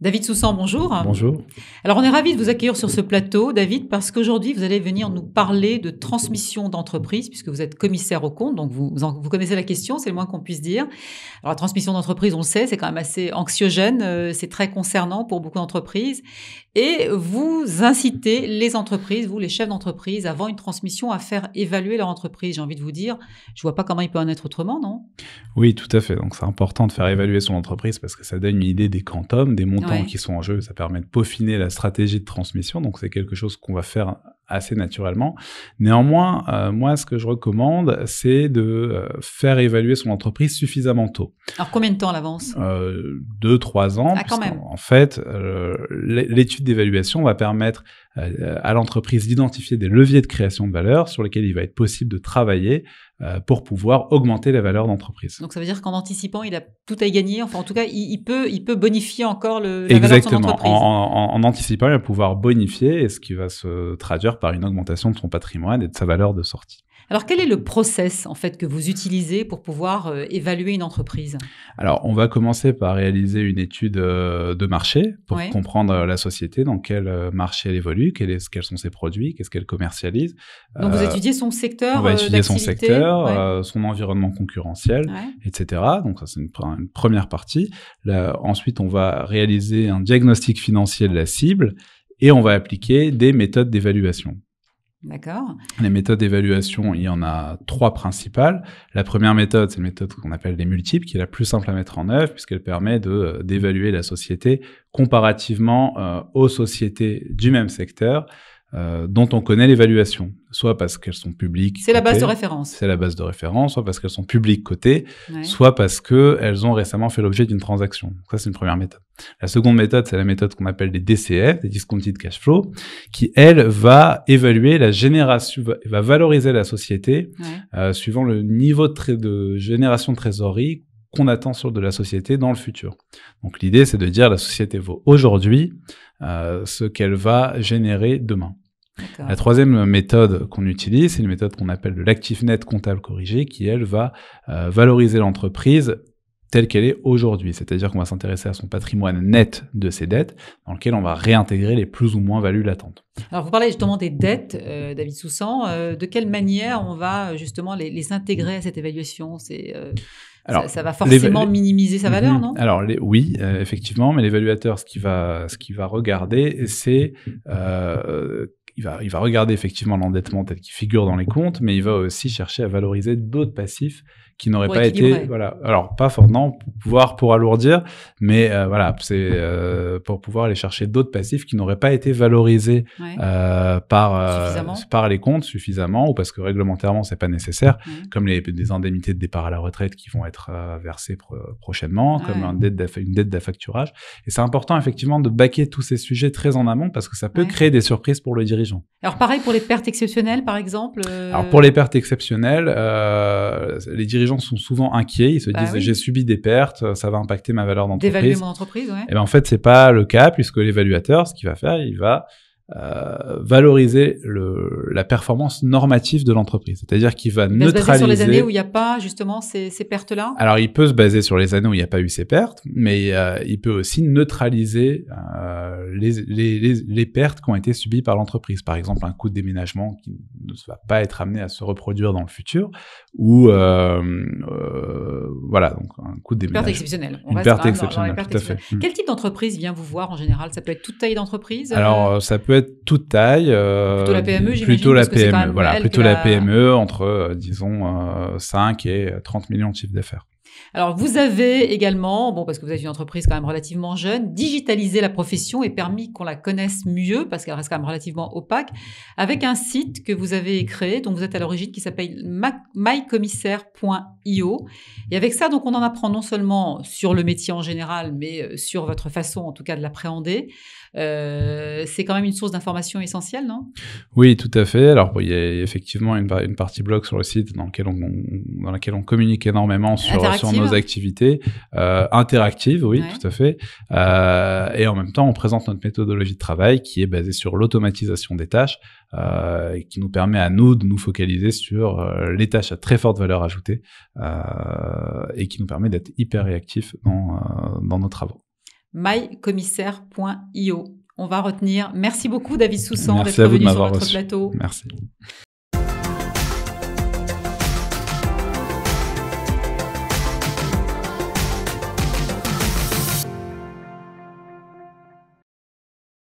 David Soussan, bonjour. Bonjour. Alors, on est ravis de vous accueillir sur ce plateau, David, parce qu'aujourd'hui, vous allez venir nous parler de transmission d'entreprise, puisque vous êtes commissaire au compte, donc vous, vous connaissez la question, c'est le moins qu'on puisse dire. Alors, la transmission d'entreprise, on sait, c'est quand même assez anxiogène, euh, c'est très concernant pour beaucoup d'entreprises. Et vous incitez les entreprises, vous, les chefs d'entreprise, avant une transmission, à faire évaluer leur entreprise. J'ai envie de vous dire, je vois pas comment il peut en être autrement, non Oui, tout à fait. Donc, c'est important de faire évaluer son entreprise parce que ça donne une idée des quantums, des montants qui sont en jeu. Ça permet de peaufiner la stratégie de transmission. Donc, c'est quelque chose qu'on va faire assez naturellement. Néanmoins, euh, moi, ce que je recommande, c'est de euh, faire évaluer son entreprise suffisamment tôt. Alors, combien de temps à l'avance euh, Deux, trois ans. Ah, même. En fait, l'étude d'évaluation va permettre euh, à l'entreprise d'identifier des leviers de création de valeur sur lesquels il va être possible de travailler euh, pour pouvoir augmenter la valeur d'entreprise. Donc ça veut dire qu'en anticipant, il a tout à y gagner. Enfin, en tout cas, il, peut, il peut bonifier encore le, la Exactement. valeur de son entreprise. En, anticipant, il va pouvoir bonifier, et ce qui va se traduire par une augmentation de son patrimoine et de sa valeur de sortie. Alors, quel est le process en fait que vous utilisez pour pouvoir euh, évaluer une entreprise Alors, on va commencer par réaliser une étude euh, de marché pour comprendre euh, la société, dans quel marché elle évolue, quels sont ses produits, qu'est-ce qu'elle commercialise. Donc, vous étudiez son secteur. On va étudier son secteur, son environnement concurrentiel, etc. Donc, ça c'est une, première partie. ensuite, on va réaliser un diagnostic financier de la cible et on va appliquer des méthodes d'évaluation. D'accord. Les méthodes d'évaluation, il y en a trois principales. La première méthode, c'est une méthode qu'on appelle les multiples, qui est la plus simple à mettre en œuvre, puisqu'elle permet euh, d'évaluer la société comparativement euh, aux sociétés du même secteur. Euh, dont on connaît l'évaluation, soit parce qu'elles sont publiques. C'est la base de référence. C'est la base de référence, soit parce qu'elles sont publiques cotées, soit parce qu'elles ont récemment fait l'objet d'une transaction. Ça, c'est une première méthode. La seconde méthode, c'est la méthode qu'on appelle les DCF, les Discounted Cash Flow, qui, elle, va évaluer la génération, va valoriser la société euh, suivant le niveau de, de génération de trésorerie qu'on attend sur de la société dans le futur. Donc l'idée, c'est de dire la société vaut aujourd'hui euh, ce qu'elle va générer demain. La troisième méthode qu'on utilise, c'est une méthode qu'on appelle de l'actif net comptable corrigé, qui elle va euh, valoriser l'entreprise telle qu'elle est aujourd'hui. C'est-à-dire qu'on va s'intéresser à son patrimoine net de ses dettes, dans lequel on va réintégrer les plus ou moins values latentes. Alors, vous parlez justement des dettes, euh, David Soussan. de quelle manière on va justement les, intégrer à cette évaluation alors, ça, va forcément minimiser sa valeur, mhm. non Alors oui, euh, effectivement, mais l'évaluateur, ce qui va, ce qui va regarder, c'est euh, il va, il va regarder effectivement l'endettement tel qu'il figure dans les comptes, mais il va aussi chercher à valoriser d'autres passifs qui n'auraient pas été, voilà, alors pas forcément pour pouvoir pour alourdir, mais euh, voilà, c'est euh, pour pouvoir aller chercher d'autres passifs qui n'auraient pas été valorisés euh, par par les comptes suffisamment ou parce que réglementairement c'est pas nécessaire, comme les, indemnités de départ à la retraite qui vont être versées prochainement, comme une dette une dette d'affacturage. Et c'est important effectivement de baquer tous ces sujets très en amont parce que ça peut créer des surprises pour le dirigeant alors pareil pour les pertes exceptionnelles, par exemple euh, Alors pour les pertes exceptionnelles, euh, les dirigeants sont souvent inquiets. Ils se bah disent j'ai subi des pertes, ça va impacter ma valeur d'entreprise. D'évaluer mon entreprise, ouais. Et eh ben en fait c'est pas le cas puisque l'évaluateur, ce qu'il va faire, il va euh, valoriser le, la performance normative de l'entreprise. C'est-à-dire qu'il va, va neutraliser. Se baser sur les années où il n'y a pas justement ces, pertes-là Alors il peut se baser sur les années où il n'y a pas eu ces pertes, mais il peut aussi neutraliser les, pertes qui ont été subies par l'entreprise. Par exemple, un coût de déménagement qui ne va pas être amené à se reproduire dans le futur, ou euh, euh, voilà, donc un coût de déménagement. Une perte exceptionnelle. une perte exceptionnelle, tout à fait. Mm. Quel type d'entreprise vient vous voir en général Ça peut être toute taille d'entreprise euh, Alors, ça peut être toute taille. plutôt la PME, j'imagine. Plutôt la PME, e, voilà, plutôt la... la... PME entre, disons, 5 et 30 millions de chiffre d'affaires. Alors, vous avez également, bon, parce que vous êtes une entreprise quand même relativement jeune, digitalisé la profession et permis qu'on la connaisse mieux, parce qu'elle reste quand même relativement opaque, avec un site que vous avez créé, dont vous êtes à l'origine, qui s'appelle mycommissaire.io. Et avec ça, donc, on en apprend non seulement sur le métier en général, mais euh, sur votre façon, en tout cas, de l'appréhender. Euh, c'est quand même une source d'information essentielle, non Oui, tout à fait. Alors, il y a effectivement une, partie blog sur le site dans, laquelle on, dans laquelle on communique énormément sur, sur nos activités. Euh, interactives, oui, tout à fait. Euh, et en même temps, on présente notre méthodologie de travail qui est basée sur l'automatisation des tâches, et qui nous permet à nous de nous focaliser sur les tâches à très forte valeur ajoutée et qui nous permet d'être hyper réactifs dans, dans nos travaux mycommissaire.io. On va retenir. Merci beaucoup, David Soussan, d'être venu sur notre plateau. Merci.